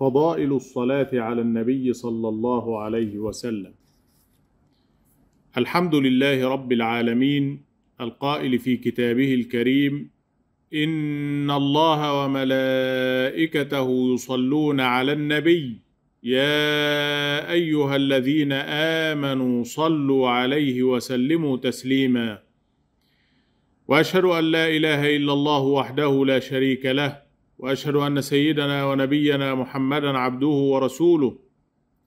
فضائل الصلاة على النبي صلى الله عليه وسلم. الحمد لله رب العالمين القائل في كتابه الكريم: إن الله وملائكته يصلون على النبي يا أيها الذين آمنوا صلوا عليه وسلموا تسليما. وأشهد أن لا إله إلا الله وحده لا شريك له واشهد ان سيدنا ونبينا محمدا عبده ورسوله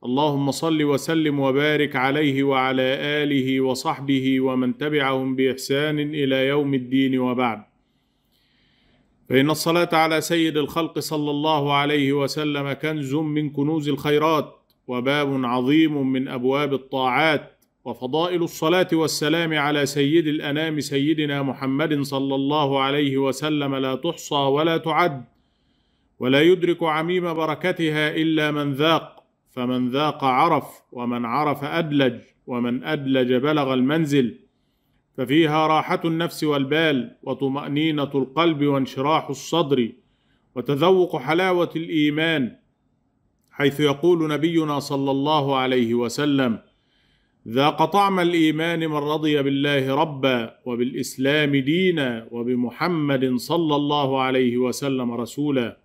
اللهم صل وسلم وبارك عليه وعلى اله وصحبه ومن تبعهم باحسان الى يوم الدين وبعد فان الصلاه على سيد الخلق صلى الله عليه وسلم كنز من كنوز الخيرات وباب عظيم من ابواب الطاعات وفضائل الصلاه والسلام على سيد الانام سيدنا محمد صلى الله عليه وسلم لا تحصى ولا تعد ولا يدرك عميم بركتها إلا من ذاق فمن ذاق عرف ومن عرف أدلج ومن أدلج بلغ المنزل ففيها راحة النفس والبال وطمأنينة القلب وانشراح الصدر وتذوق حلاوة الإيمان حيث يقول نبينا صلى الله عليه وسلم ذاق طعم الايمان من رضي بالله ربا وبالاسلام دينا وبمحمد صلى الله عليه وسلم رسولا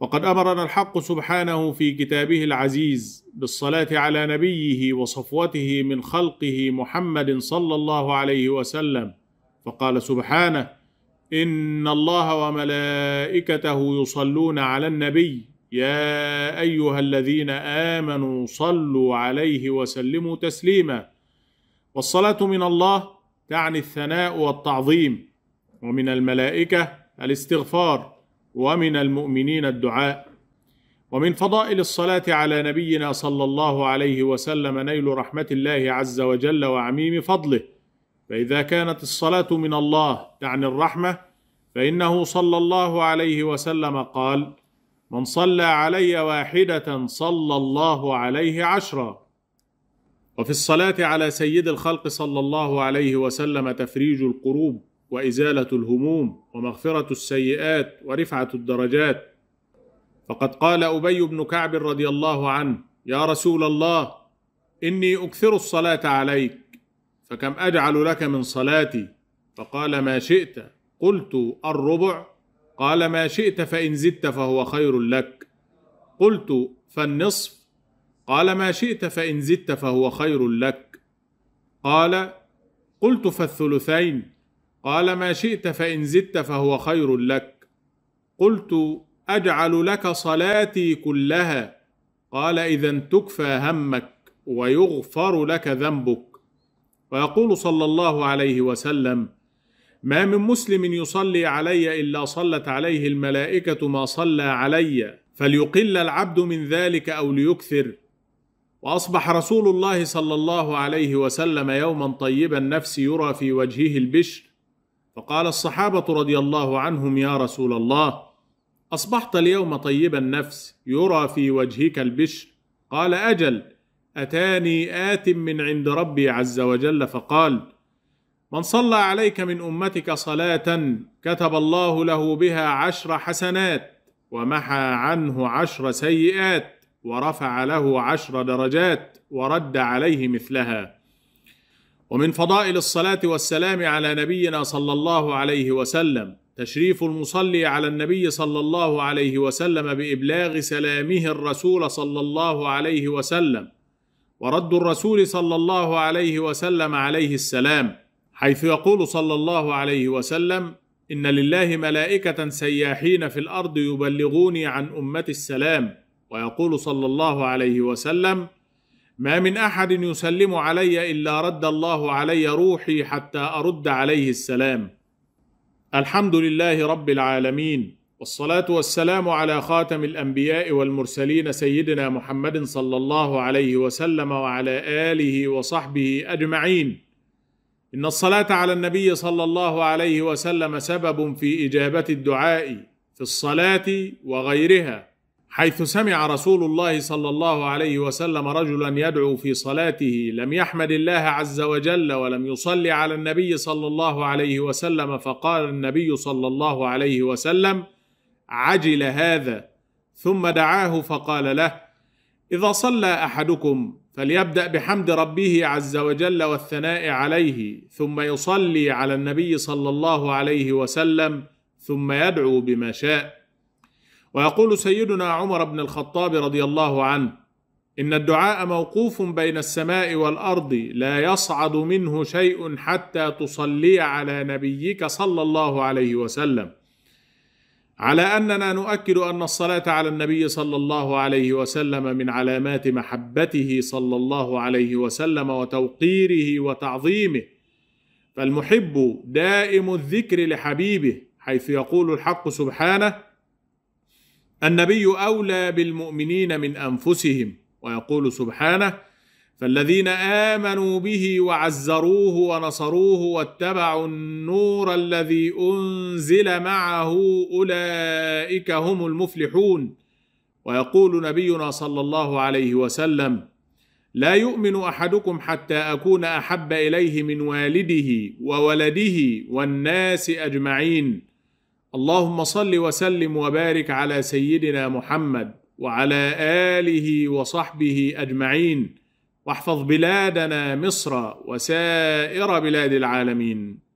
وقد امرنا الحق سبحانه في كتابه العزيز بالصلاه على نبيه وصفوته من خلقه محمد صلى الله عليه وسلم فقال سبحانه ان الله وملائكته يصلون على النبي يا ايها الذين امنوا صلوا عليه وسلموا تسليما والصلاه من الله تعني الثناء والتعظيم ومن الملائكه الاستغفار ومن المؤمنين الدعاء ومن فضائل الصلاة على نبينا صلى الله عليه وسلم نيل رحمة الله عز وجل وعميم فضله فإذا كانت الصلاة من الله تعني الرحمة فإنه صلى الله عليه وسلم قال من صلى علي واحدة صلى الله عليه عشرا وفي الصلاة على سيد الخلق صلى الله عليه وسلم تفريج القروب وازاله الهموم ومغفره السيئات ورفعه الدرجات فقد قال ابي بن كعب رضي الله عنه يا رسول الله اني اكثر الصلاه عليك فكم اجعل لك من صلاتي فقال ما شئت قلت الربع قال ما شئت فان زدت فهو خير لك قلت فالنصف قال ما شئت فان زدت فهو خير لك قال قلت فالثلثين قال ما شئت فإن زدت فهو خير لك قلت أجعل لك صلاتي كلها قال إذا تكفى همك ويغفر لك ذنبك ويقول صلى الله عليه وسلم ما من مسلم يصلي علي إلا صلت عليه الملائكة ما صلى علي فليقل العبد من ذلك أو ليكثر وأصبح رسول الله صلى الله عليه وسلم يوما طيب النفس يرى في وجهه البشر فقال الصحابة رضي الله عنهم يا رسول الله أصبحت اليوم طيب النفس يرى في وجهك البشر قال أجل أتاني آت من عند ربي عز وجل فقال من صلى عليك من أمتك صلاة كتب الله له بها عشر حسنات ومحى عنه عشر سيئات ورفع له عشر درجات ورد عليه مثلها ومن فضائل الصلاة والسلام على نبينا صلى الله عليه وسلم تشريف المصلي على النبي صلى الله عليه وسلم بإبلاغ سلامه الرسول صلى الله عليه وسلم ورد الرسول صلى الله عليه وسلم عليه السلام حيث يقول صلى الله عليه وسلم إن لله ملائكة سياحين في الأرض يبلغوني عن أمة السلام ويقول صلى الله عليه وسلم ما من احد يسلم علي الا رد الله علي روحي حتى ارد عليه السلام الحمد لله رب العالمين والصلاه والسلام على خاتم الانبياء والمرسلين سيدنا محمد صلى الله عليه وسلم وعلى اله وصحبه اجمعين ان الصلاه على النبي صلى الله عليه وسلم سبب في اجابه الدعاء في الصلاه وغيرها حيث سمع رسول الله صلى الله عليه وسلم رجلا يدعو في صلاته لم يحمد الله عز وجل ولم يصلي على النبي صلى الله عليه وسلم فقال النبي صلى الله عليه وسلم عجل هذا ثم دعاه فقال له اذا صلى احدكم فليبدا بحمد ربه عز وجل والثناء عليه ثم يصلي على النبي صلى الله عليه وسلم ثم يدعو بما شاء ويقول سيدنا عمر بن الخطاب رضي الله عنه ان الدعاء موقوف بين السماء والارض لا يصعد منه شيء حتى تصلي على نبيك صلى الله عليه وسلم على اننا نؤكد ان الصلاه على النبي صلى الله عليه وسلم من علامات محبته صلى الله عليه وسلم وتوقيره وتعظيمه فالمحب دائم الذكر لحبيبه حيث يقول الحق سبحانه النبي اولى بالمؤمنين من انفسهم ويقول سبحانه فالذين امنوا به وعزروه ونصروه واتبعوا النور الذي انزل معه اولئك هم المفلحون ويقول نبينا صلى الله عليه وسلم لا يؤمن احدكم حتى اكون احب اليه من والده وولده والناس اجمعين اللهم صل وسلم وبارك على سيدنا محمد وعلى اله وصحبه اجمعين واحفظ بلادنا مصر وسائر بلاد العالمين